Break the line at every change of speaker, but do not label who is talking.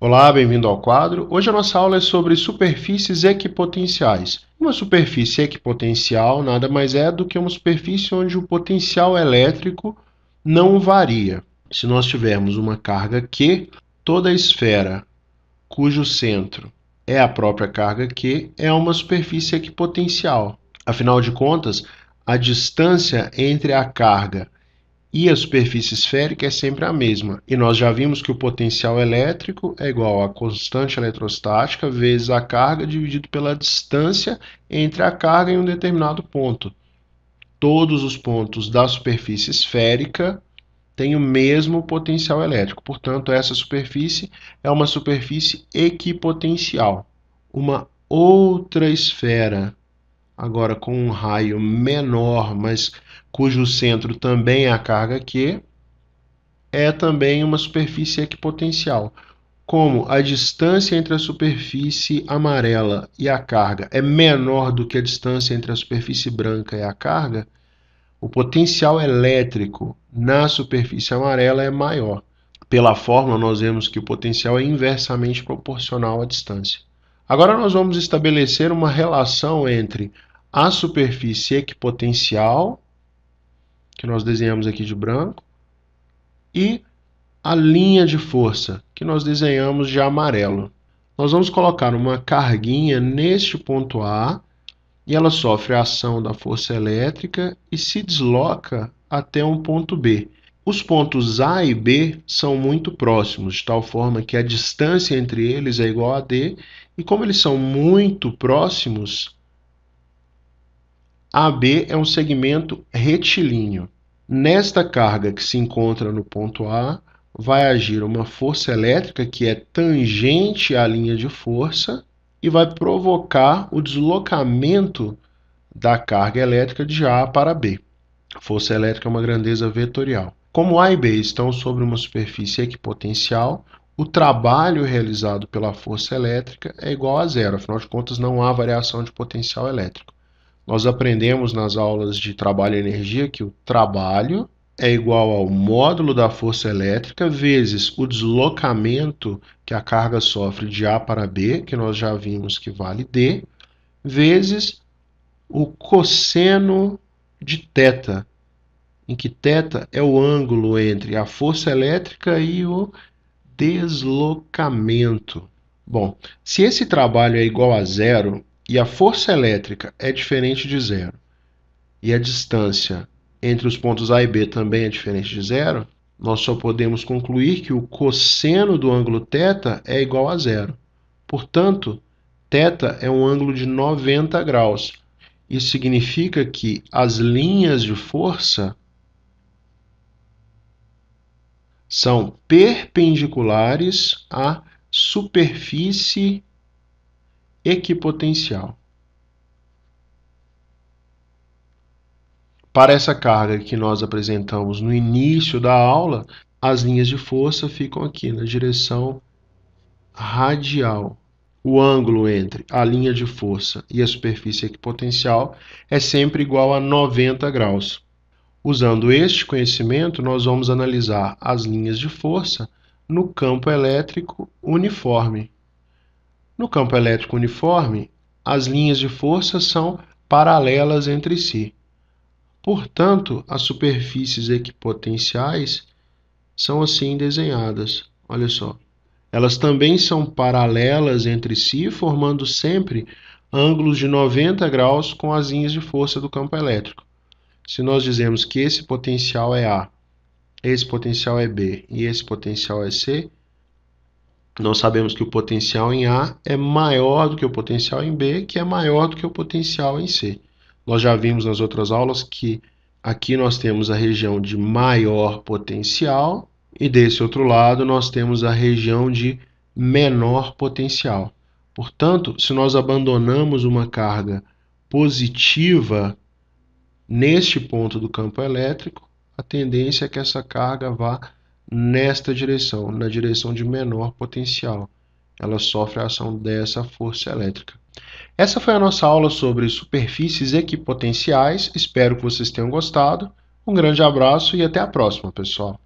Olá, bem-vindo ao quadro. Hoje a nossa aula é sobre superfícies equipotenciais. Uma superfície equipotencial nada mais é do que uma superfície onde o potencial elétrico não varia. Se nós tivermos uma carga Q, toda esfera cujo centro é a própria carga Q é uma superfície equipotencial. Afinal de contas, a distância entre a carga e a superfície esférica é sempre a mesma. E nós já vimos que o potencial elétrico é igual à constante eletrostática vezes a carga dividido pela distância entre a carga e um determinado ponto. Todos os pontos da superfície esférica têm o mesmo potencial elétrico. Portanto, essa superfície é uma superfície equipotencial. Uma outra esfera Agora, com um raio menor, mas cujo centro também é a carga Q, é também uma superfície equipotencial. Como a distância entre a superfície amarela e a carga é menor do que a distância entre a superfície branca e a carga, o potencial elétrico na superfície amarela é maior. Pela fórmula, nós vemos que o potencial é inversamente proporcional à distância. Agora, nós vamos estabelecer uma relação entre a superfície equipotencial, que nós desenhamos aqui de branco, e a linha de força, que nós desenhamos de amarelo. Nós vamos colocar uma carguinha neste ponto A, e ela sofre a ação da força elétrica e se desloca até um ponto B. Os pontos A e B são muito próximos, de tal forma que a distância entre eles é igual a D, e como eles são muito próximos, AB é um segmento retilíneo. Nesta carga que se encontra no ponto A, vai agir uma força elétrica que é tangente à linha de força e vai provocar o deslocamento da carga elétrica de A para B. A força elétrica é uma grandeza vetorial. Como A e B estão sobre uma superfície equipotencial, o trabalho realizado pela força elétrica é igual a zero, afinal de contas não há variação de potencial elétrico. Nós aprendemos nas aulas de trabalho e energia que o trabalho é igual ao módulo da força elétrica vezes o deslocamento que a carga sofre de A para B, que nós já vimos que vale D, vezes o cosseno de θ, em que θ é o ângulo entre a força elétrica e o deslocamento. Bom, se esse trabalho é igual a zero, e a força elétrica é diferente de zero, e a distância entre os pontos A e B também é diferente de zero, nós só podemos concluir que o cosseno do ângulo θ é igual a zero. Portanto, θ é um ângulo de 90 graus. Isso significa que as linhas de força são perpendiculares à superfície equipotencial. Para essa carga que nós apresentamos no início da aula, as linhas de força ficam aqui na direção radial. O ângulo entre a linha de força e a superfície equipotencial é sempre igual a 90 graus. Usando este conhecimento, nós vamos analisar as linhas de força no campo elétrico uniforme. No campo elétrico uniforme, as linhas de força são paralelas entre si. Portanto, as superfícies equipotenciais são assim desenhadas. Olha só. Elas também são paralelas entre si, formando sempre ângulos de 90 graus com as linhas de força do campo elétrico. Se nós dizemos que esse potencial é A, esse potencial é B e esse potencial é C, nós sabemos que o potencial em A é maior do que o potencial em B, que é maior do que o potencial em C. Nós já vimos nas outras aulas que aqui nós temos a região de maior potencial e desse outro lado nós temos a região de menor potencial. Portanto, se nós abandonamos uma carga positiva neste ponto do campo elétrico, a tendência é que essa carga vá nesta direção, na direção de menor potencial. Ela sofre a ação dessa força elétrica. Essa foi a nossa aula sobre superfícies equipotenciais. Espero que vocês tenham gostado. Um grande abraço e até a próxima, pessoal.